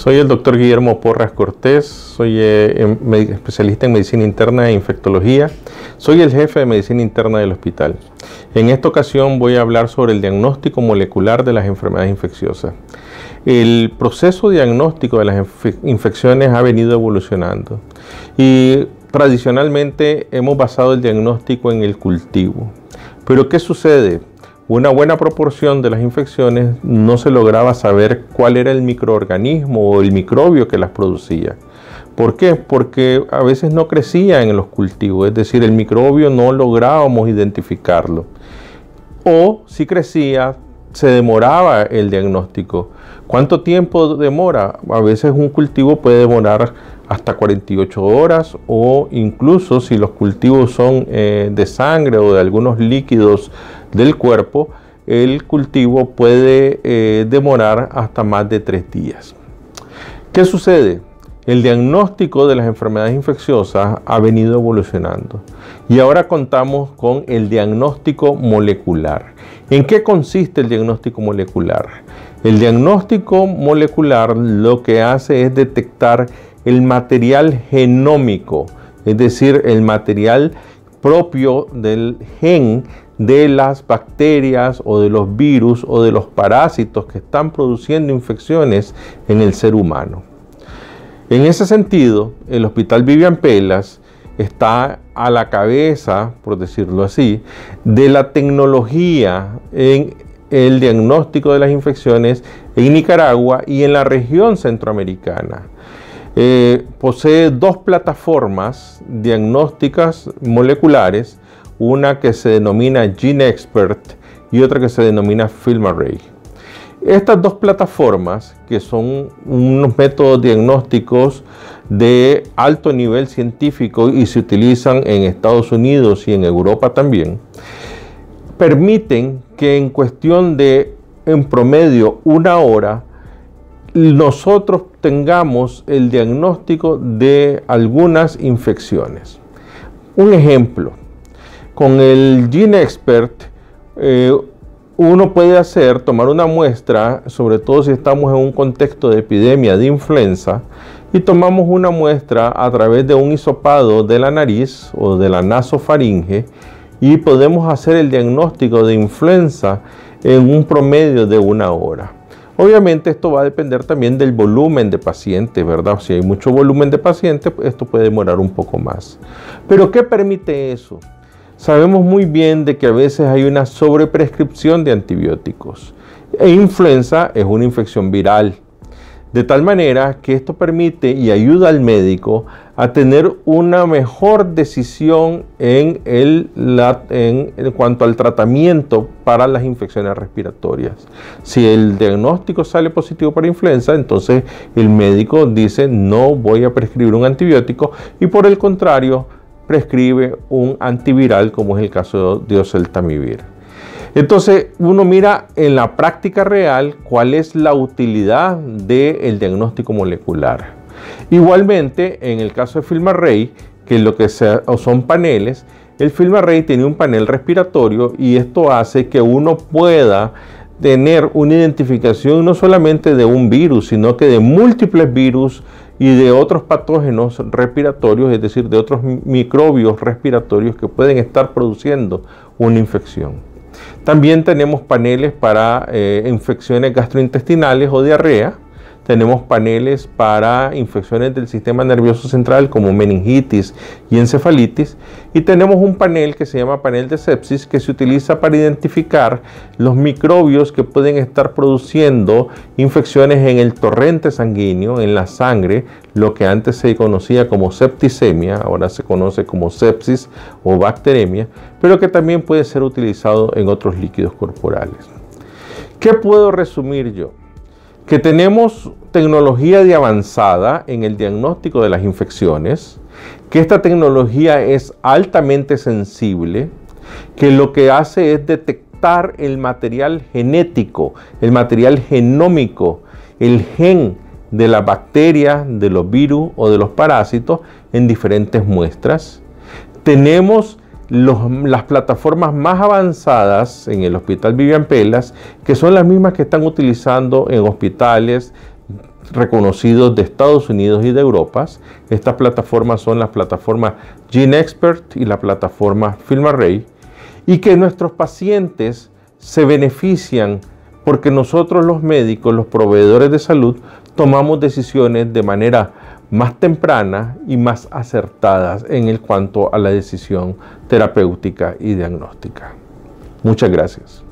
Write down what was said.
Soy el doctor Guillermo Porras Cortés, soy eh, em, especialista en medicina interna e infectología. Soy el jefe de medicina interna del hospital. En esta ocasión voy a hablar sobre el diagnóstico molecular de las enfermedades infecciosas. El proceso diagnóstico de las infecciones ha venido evolucionando y tradicionalmente hemos basado el diagnóstico en el cultivo. Pero ¿qué sucede? una buena proporción de las infecciones no se lograba saber cuál era el microorganismo o el microbio que las producía. ¿Por qué? Porque a veces no crecía en los cultivos, es decir, el microbio no lográbamos identificarlo. O si crecía, se demoraba el diagnóstico. ¿Cuánto tiempo demora? A veces un cultivo puede demorar hasta 48 horas o incluso si los cultivos son eh, de sangre o de algunos líquidos del cuerpo, el cultivo puede eh, demorar hasta más de tres días. ¿Qué sucede? el diagnóstico de las enfermedades infecciosas ha venido evolucionando y ahora contamos con el diagnóstico molecular. ¿En qué consiste el diagnóstico molecular? El diagnóstico molecular lo que hace es detectar el material genómico, es decir, el material propio del gen de las bacterias o de los virus o de los parásitos que están produciendo infecciones en el ser humano. En ese sentido, el Hospital Vivian Pelas está a la cabeza, por decirlo así, de la tecnología en el diagnóstico de las infecciones en Nicaragua y en la región centroamericana. Eh, posee dos plataformas diagnósticas moleculares, una que se denomina Expert y otra que se denomina FilmArray. Estas dos plataformas, que son unos métodos diagnósticos de alto nivel científico y se utilizan en Estados Unidos y en Europa también, permiten que en cuestión de, en promedio, una hora, nosotros tengamos el diagnóstico de algunas infecciones. Un ejemplo, con el GeneXpert, eh, uno puede hacer, tomar una muestra, sobre todo si estamos en un contexto de epidemia de influenza, y tomamos una muestra a través de un hisopado de la nariz o de la nasofaringe y podemos hacer el diagnóstico de influenza en un promedio de una hora. Obviamente esto va a depender también del volumen de pacientes, ¿verdad? Si hay mucho volumen de pacientes, esto puede demorar un poco más. Pero ¿qué permite eso? Sabemos muy bien de que a veces hay una sobreprescripción de antibióticos e influenza es una infección viral. De tal manera que esto permite y ayuda al médico a tener una mejor decisión en, en, cuanto al tratamiento para las infecciones respiratorias. Si el diagnóstico sale positivo para influenza, entonces el médico dice no voy a prescribir un antibiótico y por el contrario prescribe un antiviral como es el caso de oseltamivir. Entonces uno mira en la práctica real cuál es la utilidad del diagnóstico molecular. Igualmente, en el caso de Filmarray, que lo que son paneles, el Filmarray tiene un panel respiratorio y esto hace que uno pueda tener una identificación no solamente de un virus, sino que de múltiples virus y de otros patógenos respiratorios, es decir, de otros microbios respiratorios que pueden estar produciendo una infección. También tenemos paneles para eh, infecciones gastrointestinales o diarrea, tenemos paneles para infecciones del sistema nervioso central como meningitis y encefalitis. Y tenemos un panel que se llama panel de sepsis que se utiliza para identificar los microbios que pueden estar produciendo infecciones en el torrente sanguíneo, en la sangre, lo que antes se conocía como septicemia, ahora se conoce como sepsis o bacteremia, pero que también puede ser utilizado en otros líquidos corporales. ¿Qué puedo resumir yo? que tenemos tecnología de avanzada en el diagnóstico de las infecciones, que esta tecnología es altamente sensible, que lo que hace es detectar el material genético, el material genómico, el gen de la bacteria, de los virus o de los parásitos en diferentes muestras. Tenemos las plataformas más avanzadas en el Hospital Vivian Pelas, que son las mismas que están utilizando en hospitales reconocidos de Estados Unidos y de Europa. Estas plataformas son las plataformas Gene Expert y la plataforma FilmArray y que nuestros pacientes se benefician porque nosotros los médicos, los proveedores de salud, tomamos decisiones de manera más tempranas y más acertadas en el cuanto a la decisión terapéutica y diagnóstica. Muchas gracias.